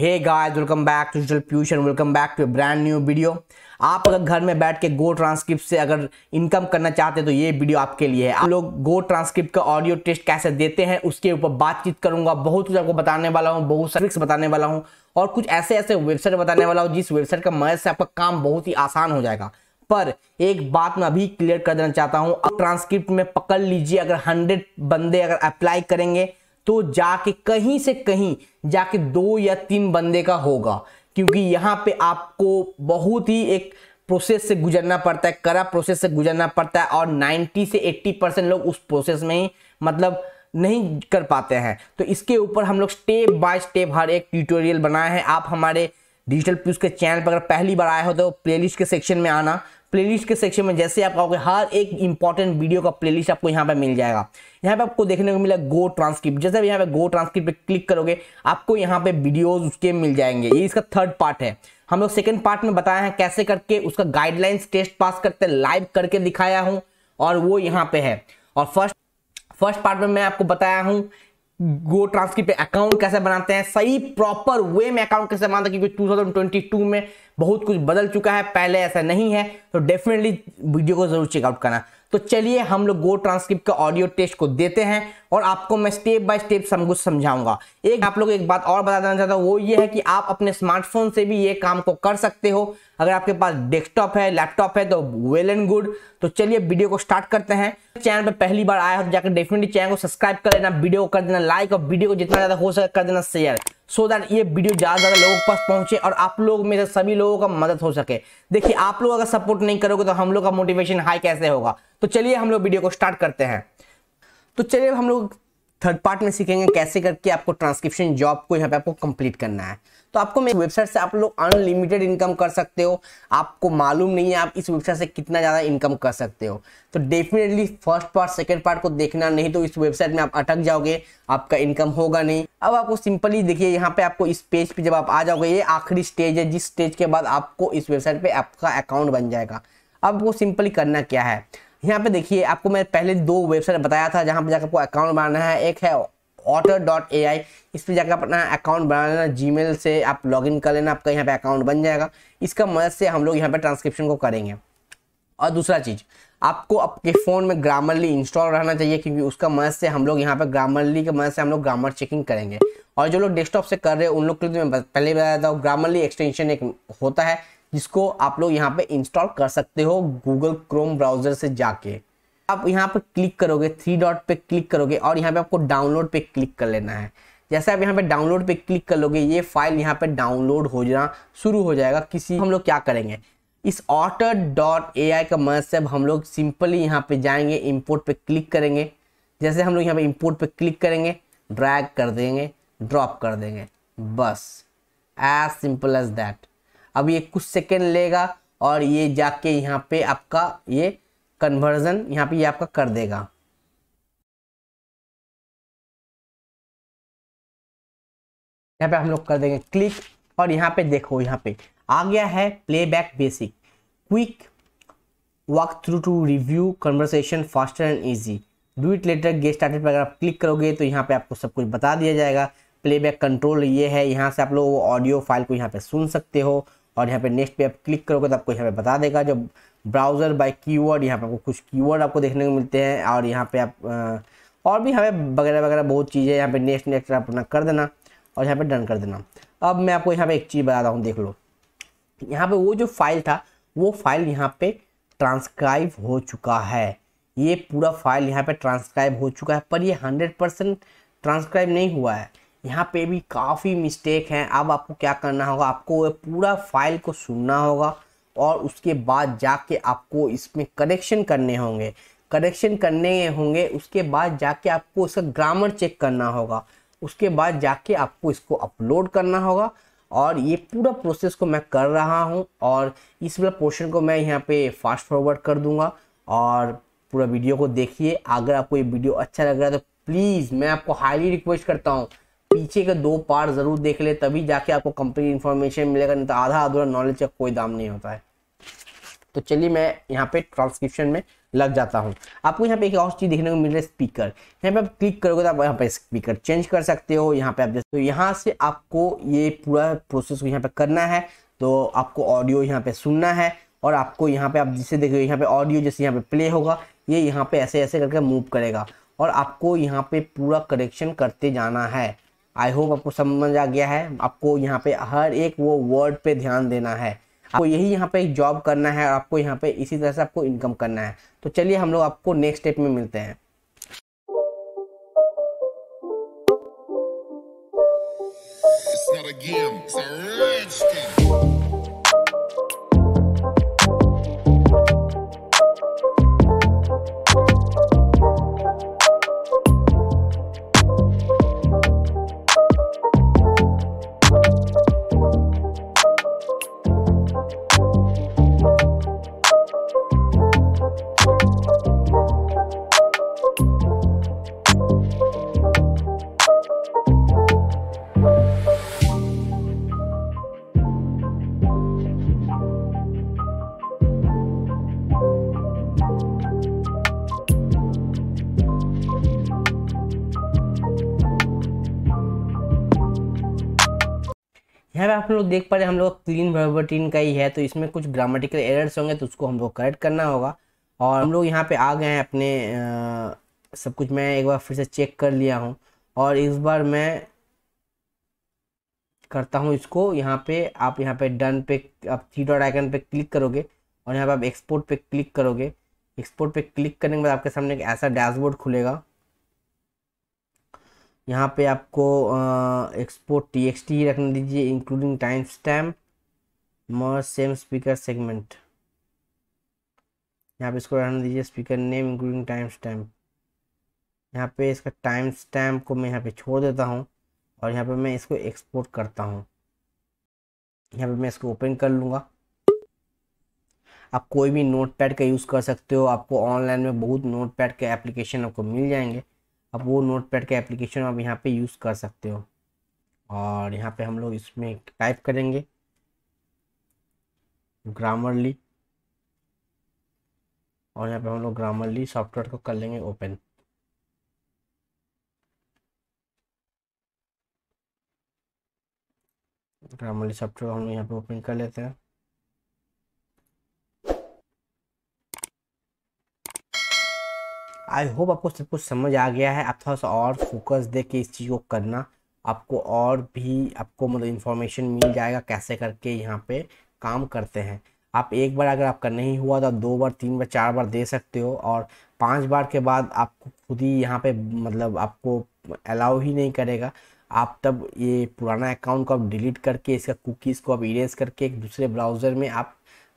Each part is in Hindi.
hey guys welcome back to digital प्यूशन welcome back to brand new video आप अगर घर में बैठ के गो ट्रांसक्रिप्ट से अगर इनकम करना चाहते हैं तो ये वीडियो आपके लिए है आप लोग गो ट्रांसक्रिप्ट का ऑडियो टेस्ट कैसे देते हैं उसके ऊपर बातचीत करूंगा बहुत कुछ आपको बताने वाला हूँ बहुत सर्विक्स बताने वाला हूँ और कुछ ऐसे ऐसे वेबसाइट बताने वाला हूँ जिस वेबसाइट का मदद से आपका काम बहुत ही आसान हो जाएगा पर एक बात मैं अभी क्लियर कर देना चाहता हूँ ट्रांसक्रिप्ट में पकड़ लीजिए अगर हंड्रेड बंदे अगर अप्लाई करेंगे तो जाके कहीं से कहीं जाके दो या तीन बंदे का होगा क्योंकि यहाँ पे आपको बहुत ही एक प्रोसेस से गुजरना पड़ता है करा प्रोसेस से गुजरना पड़ता है और 90 से 80 परसेंट लोग उस प्रोसेस में ही मतलब नहीं कर पाते हैं तो इसके ऊपर हम लोग स्टेप बाय स्टेप हर एक ट्यूटोरियल बनाए हैं आप हमारे डिजिटल प्यूज के चैनल पर अगर पहली बार आया हो तो प्लेलिस्ट के सेक्शन में आना प्लेलिस्ट के सेक्शन में जैसे आप आओगे हर एक इंपॉर्टेंट वीडियो का प्लेलिस्ट आपको यहाँ पर मिल जाएगा यहाँ पे आपको देखने को मिला गो ट्रांसक्रिप्ट जैसे यहाँ पे गो ट्रांसक्रिप्ट पे क्लिक करोगे आपको यहाँ पे वीडियोस उसके मिल जाएंगे ये इसका थर्ड पार्ट है हम लोग सेकंड पार्ट में बताया है कैसे करके उसका गाइडलाइंस टेस्ट पास करते लाइव करके दिखाया हूँ और वो यहाँ पे है और फर्स्ट फर्स्ट पार्ट में मैं आपको बताया हूँ गो ट्रांसक्रिप्ट पे अकाउंट कैसे बनाते हैं सही प्रॉपर वे में अकाउंट कैसे बनाते हैं क्योंकि 2022 में बहुत कुछ बदल चुका है पहले ऐसा नहीं है तो डेफिनेटली वीडियो को जरूर चेकआउट करना तो चलिए हम लोग गो ट्रांसक्रिप्ट का ऑडियो टेस्ट को देते हैं और आपको मैं स्टेप बाय स्टेप सब कुछ समझाऊंगा एक आप लोग एक बात और बता देना चाहता हूँ वो ये है कि आप अपने स्मार्टफोन से भी ये काम को कर सकते हो अगर आपके पास डेस्कटॉप है लैपटॉप है तो वेल एंड गुड तो चलिए वीडियो को स्टार्ट करते हैं चैनल पर पहली बार आया हो तो जाकर डेफिनेटली चैनल को सब्सक्राइब कर लेना वीडियो को कर देना लाइक और वीडियो को जितना ज़्यादा हो सके कर देना शेयर सो दैट ये वीडियो ज़्यादा से ज़्यादा लोगों के पास पहुंचे और आप लोग मेरे सभी लोगों का मदद हो सके देखिए आप लोग अगर सपोर्ट नहीं करोगे तो हम लोग का मोटिवेशन हाई कैसे होगा तो चलिए हम लोग वीडियो को स्टार्ट करते हैं तो चलिए हम लोग थर्ड पार्ट में सीखेंगे कैसे करके आपको ट्रांसक्रिप्शन जॉब को यहाँ पे आपको कंप्लीट करना है तो आपको मेरी वेबसाइट से आप लोग अनलिमिटेड इनकम कर सकते हो आपको मालूम नहीं है आप इस वेबसाइट से कितना ज़्यादा इनकम कर सकते हो तो definitely first part second part को देखना नहीं तो इस वेबसाइट में आप अटक जाओगे आपका इनकम होगा नहीं अब आपको सिंपली देखिए यहाँ पे आपको इस पेज पे जब आप आ जाओगे ये आखिरी स्टेज है जिस स्टेज के बाद आपको इस वेबसाइट पे आपका अकाउंट बन जाएगा अब आपको सिंपली करना क्या है यहाँ पे देखिए आपको मैं पहले दो वेबसाइट बताया था जहाँ पे जाकर आपको अकाउंट बनाना है एक है ऑटर डॉट ए आई इस पर जाकर अपना अकाउंट बना लेना मेल से आप लॉगिन कर लेना आपका यहाँ पे अकाउंट बन जाएगा इसका मदद से हम लोग यहाँ पे ट्रांसक्रिप्शन को करेंगे और दूसरा चीज़ आपको आपके फ़ोन में ग्रामरली इंस्टॉल रहना चाहिए क्योंकि उसका मदद से हम लोग यहाँ पर ग्रामरली के मदद से हम लोग ग्रामर चेकिंग करेंगे और जो लोग डेस्कटॉप से कर रहे हैं उन लोग के लिए मैं पहले बता देता हूँ ग्रामरली एक्सटेंशन एक होता है जिसको आप लोग यहाँ पे इंस्टॉल कर सकते हो गूगल क्रोम ब्राउजर से जाके आप यहाँ पर क्लिक करोगे थ्री डॉट पे क्लिक करोगे और यहाँ पे आपको डाउनलोड पे क्लिक कर लेना है जैसे आप यहाँ पे डाउनलोड पे क्लिक कर लोगे ये फाइल यहाँ पे डाउनलोड हो जाना शुरू हो जाएगा किसी हम लोग क्या करेंगे इस ऑटर डॉट ए आई का मदद से अब हम लोग सिंपली यहाँ पे जाएंगे इम्पोर्ट पे क्लिक करेंगे जैसे हम लोग यहाँ पे इम्पोर्ट पे क्लिक करेंगे ड्रैग कर देंगे ड्रॉप कर देंगे बस एज सिंपल एज दैट अब ये कुछ सेकेंड लेगा और ये जाके यहाँ पे आपका ये कन्वर्जन यहाँ पे ये आपका कर देगा यहाँ पे हम लोग कर देंगे क्लिक और यहाँ पे देखो यहाँ पे आ गया है playback basic quick walk through to review conversation faster and easy do it later get started पर अगर आप क्लिक करोगे तो यहाँ पे आपको सब कुछ बता दिया जाएगा प्लेबैक कंट्रोल ये है यहाँ से आप लोग ऑडियो फाइल को यहाँ पे सुन सकते हो और यहाँ पे नेक्स्ट पे आप क्लिक करोगे तो आपको यहाँ पे बता देगा जब ब्राउज़र बाय कीवर्ड यहाँ पर आपको कुछ कीवर्ड आपको देखने को मिलते हैं और यहाँ पे आप और भी यहाँ पे वगैरह वगैरह बहुत चीज़ें यहाँ पे नेक्स्ट नेक्स्ट आप अपना कर देना और यहाँ पे डन कर देना अब मैं आपको यहाँ पे एक चीज़ बताता हूँ देख लो यहाँ पे वो जो फाइल था वो फाइल यहाँ पे ट्रांसक्राइब हो चुका है ये पूरा फाइल यहाँ पे ट्रांसक्राइब हो चुका है पर ये हंड्रेड परसेंट ट्रांसक्राइब नहीं हुआ है यहाँ पर भी काफ़ी मिस्टेक हैं अब आपको क्या करना होगा आपको पूरा फाइल को सुनना होगा और उसके बाद जाके आपको इसमें करेक्शन करने होंगे करेक्शन करने होंगे उसके बाद जाके आपको उसका ग्रामर चेक करना होगा उसके बाद जाके आपको इसको अपलोड करना होगा और ये पूरा प्रोसेस को मैं कर रहा हूँ और इस वाला पोर्शन को मैं यहाँ पे फास्ट फॉरवर्ड कर दूँगा और पूरा वीडियो को देखिए अगर आपको ये वीडियो अच्छा लग रहा है तो प्लीज़ मैं आपको हाईली रिक्वेस्ट करता हूँ पीछे के दो पार्ट जरूर देख ले तभी जाके आपको कंप्लीट इन्फॉर्मेशन मिलेगा नहीं तो आधा अधूरा नॉलेज का कोई दाम नहीं होता है तो चलिए मैं यहाँ पे ट्रांसक्रिप्शन में लग जाता हूँ आपको यहाँ पे एक और चीज़ देखने को मिल रहा है स्पीकर यहाँ पे आप क्लिक करोगे तो आप यहाँ पे स्पीकर चेंज कर सकते हो यहाँ पे आप तो यहाँ से आपको ये पूरा प्रोसेस यहाँ पे करना है तो आपको ऑडियो यहाँ पे सुनना है और आपको यहाँ पे आप जिसे देखिए यहाँ पे ऑडियो जैसे यहाँ पे प्ले होगा ये यहाँ पे ऐसे ऐसे करके मूव करेगा और आपको यहाँ पे पूरा करेक्शन करते जाना है आई होप आपको समझ आ गया है आपको यहाँ पे हर एक वो वर्ड पे ध्यान देना है आपको यही यहाँ पे जॉब करना है और आपको यहाँ पे इसी तरह से आपको इनकम करना है तो चलिए हम लोग आपको नेक्स्ट स्टेप में मिलते हैं It's not a game, it's a लोग देख पा रहे हैं हम लोग क्लीन वर्बटीन का ही है तो इसमें कुछ ग्रामेटिकल एरर्स होंगे तो उसको हम लोग करेक्ट करना होगा और हम लोग यहाँ पे आ गए हैं अपने आ, सब कुछ मैं एक बार फिर से चेक कर लिया हूँ और इस बार मैं करता हूँ इसको यहाँ पे आप यहाँ पे डन पे आप थ्री डॉट आइकन पे क्लिक करोगे और यहाँ पे आप एक्सपोर्ट पे क्लिक करोगे एक्सपोर्ट पे क्लिक करने के बाद आपके सामने एक ऐसा डैशबोर्ड खुलेगा यहाँ पे आपको एक्सपोर्ट टी एक्स टी रखने दीजिए इंक्लूडिंग टाइम स्टैम्प मर सेम स्पीकर सेगमेंट यहाँ पे इसको रखने दीजिए speaker name including time stamp यहाँ पे इसका टाइम स्टैम्प को मैं यहाँ पे छोड़ देता हूँ और यहाँ पे मैं इसको एक्सपोर्ट करता हूँ यहाँ पे मैं इसको ओपन कर लूँगा आप कोई भी नोट पैड का यूज़ कर सकते हो आपको ऑनलाइन में बहुत नोट पैड के एप्लीकेशन आपको मिल जाएंगे अब वो नोट पैड के एप्लीकेशन आप यहाँ पे यूज़ कर सकते हो और यहाँ पे हम लोग इसमें टाइप करेंगे ग्रामरली और यहाँ पे हम लोग ग्रामरली सॉफ्टवेयर को कर लेंगे ओपन ग्रामरली सॉफ्टवेयर हम लोग यहाँ पे ओपन कर लेते हैं आई होप आपको सब कुछ समझ आ गया है आप थोड़ा सा और फोकस दे के इस चीज़ को करना आपको और भी आपको मतलब इन्फॉर्मेशन मिल जाएगा कैसे करके यहाँ पे काम करते हैं आप एक बार अगर आपका नहीं हुआ तो आप दो बार तीन बार चार बार दे सकते हो और पांच बार के बाद आपको खुद ही यहाँ पे मतलब आपको अलाउ ही नहीं करेगा आप तब ये पुराना अकाउंट को आप डिलीट करके इसका कुकीज़ को आप इरेज करके एक दूसरे ब्राउज़र में आप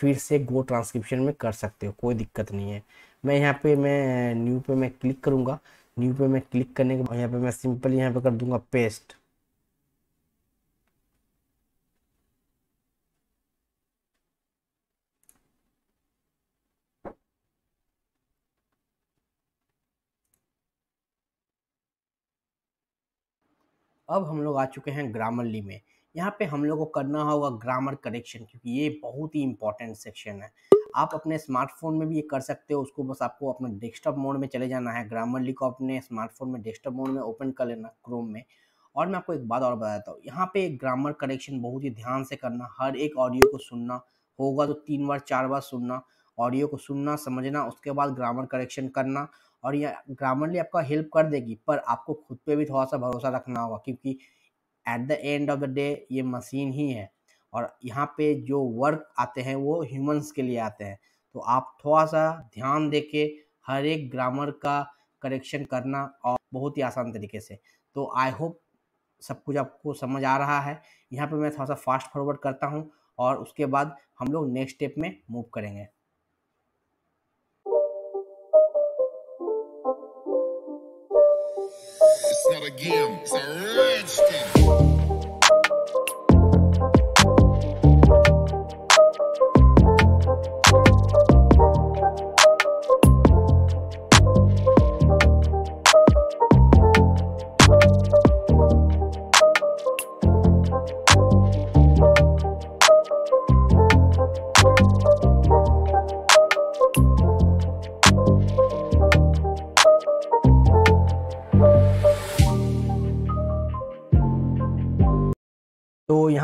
फिर से गो ट्रांसक्रिप्शन में कर सकते हो कोई दिक्कत नहीं है मैं यहाँ पे मैं न्यू पे मैं क्लिक करूँगा न्यू पे मैं क्लिक करने के बाद यहाँ पे मैं सिंपल यहाँ पे कर दूंगा पेस्ट अब हम लोग आ चुके हैं ग्रामरली में यहाँ पे हम लोग को करना होगा ग्रामर करेक्शन क्योंकि ये बहुत ही इंपॉर्टेंट सेक्शन है आप अपने स्मार्टफोन में भी ये कर सकते हो उसको बस आपको अपने डेस्कटॉप मोड में चले जाना है ग्रामरली को अपने स्मार्टफोन में डेस्कटॉप मोड में ओपन कर लेना क्रोम में और मैं आपको एक बात और बताता हूँ यहाँ पे ग्रामर करेक्शन बहुत ही ध्यान से करना हर एक ऑडियो को सुनना होगा तो तीन बार चार बार सुनना ऑडियो को सुनना समझना उसके बाद ग्रामर करेक्शन करना और यह ग्रामरली आपका हेल्प कर देगी पर आपको खुद पे भी थोड़ा सा भरोसा रखना होगा क्योंकि at the end of the day ये मशीन ही है और यहाँ पे जो वर्क आते हैं वो ह्यूमंस के लिए आते हैं तो आप थोड़ा सा ध्यान दे के हर एक ग्रामर का करेक्शन करना और बहुत ही आसान तरीके से तो आई होप सब कुछ आपको समझ आ रहा है यहाँ पे मैं थोड़ा सा फास्ट फॉरवर्ड करता हूँ और उसके बाद हम लोग नेक्स्ट स्टेप में मूव करेंगे It's not a game, it's a rich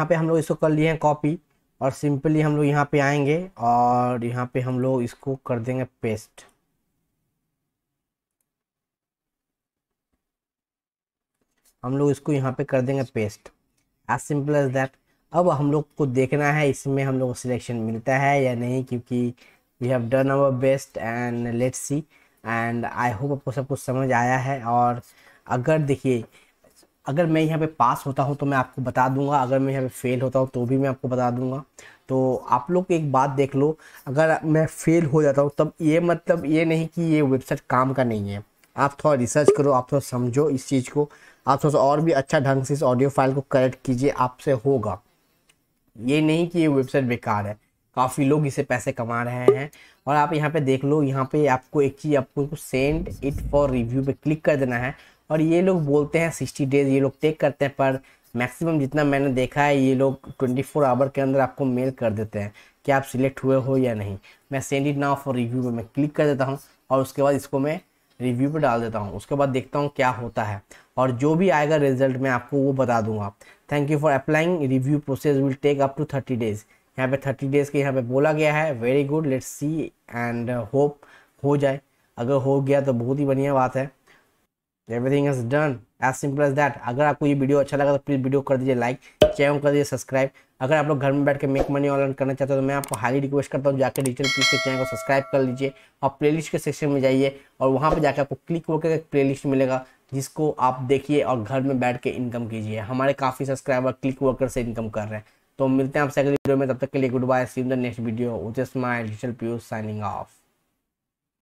यहाँ पे हम लोग इसको कर लिए हैं कॉपी और सिंपली हम लोग यहाँ पे आएंगे और यहाँ पे हम लोग इसको कर देंगे पेस्ट हम लोग इसको यहाँ पे कर देंगे paste as simple as that अब हम लोग को देखना है इसमें हम लोग को सिलेक्शन मिलता है या नहीं क्योंकि we have done our best and let's see and I hope आपको सब कुछ समझ आया है और अगर देखिए अगर मैं यहाँ पे पास होता हूँ तो मैं आपको बता दूंगा अगर मैं यहाँ पे फेल होता हूँ तो भी मैं आपको बता दूंगा तो आप लोग एक बात देख लो अगर मैं फेल हो जाता हूँ तब ये मतलब ये नहीं कि ये वेबसाइट काम का नहीं है आप थोड़ा रिसर्च करो आप थोड़ा समझो इस चीज़ को आप थोड़ा और भी अच्छा ढंग से इस ऑडियो फाइल को करेक्ट कीजिए आपसे होगा ये नहीं कि ये वेबसाइट बेकार है काफ़ी लोग इसे पैसे कमा रहे हैं और आप यहाँ पे देख लो यहाँ पे आपको एक चीज़ आपको सेंड इट फॉर रिव्यू पे क्लिक कर देना है और ये लोग बोलते हैं सिक्सटी डेज ये लोग टेक करते हैं पर मैक्सिमम जितना मैंने देखा है ये लोग ट्वेंटी फोर आवर के अंदर आपको मेल कर देते हैं कि आप सिलेक्ट हुए हो या नहीं मैं send it now for review में मैं क्लिक कर देता हूँ और उसके बाद इसको मैं रिव्यू पर डाल देता हूँ उसके बाद देखता हूँ क्या होता है और जो भी आएगा रिजल्ट मैं आपको वो बता दूंगा thank you for applying review process will take up to thirty days यहाँ पे थर्टी डेज़ के यहाँ पे बोला गया है very good let's see and hope हो जाए अगर हो गया तो बहुत ही बढ़िया बात है everything is done as simple as that अगर आपको ये वीडियो अच्छा लगा तो प्लीज़ वीडियो कर दीजिए लाइक चैनल कर दीजिए सब्सक्राइब अगर आप लोग घर में बैठ के मेक मनी ऑनलाइन करना चाहते हो तो मैं आपको हाईली रिक्वेस्ट करता हूँ जाकर डिजिटल प्लीज के चैनल को सब्सक्राइब कर लीजिए और प्लेलिस्ट के सेक्शन में जाइए और वहाँ पर जाकर आपको क्लिक होकर एक प्ले मिलेगा जिसको आप देखिए और घर में बैठ के इनकम कीजिए हमारे काफ़ी सब्सक्राइबर क्लिक वर्कर से इनकम कर रहे हैं तो मिलते हैं आपसे अगली वीडियो में तब तक के लिए good bye see the next video उच smile digital please signing of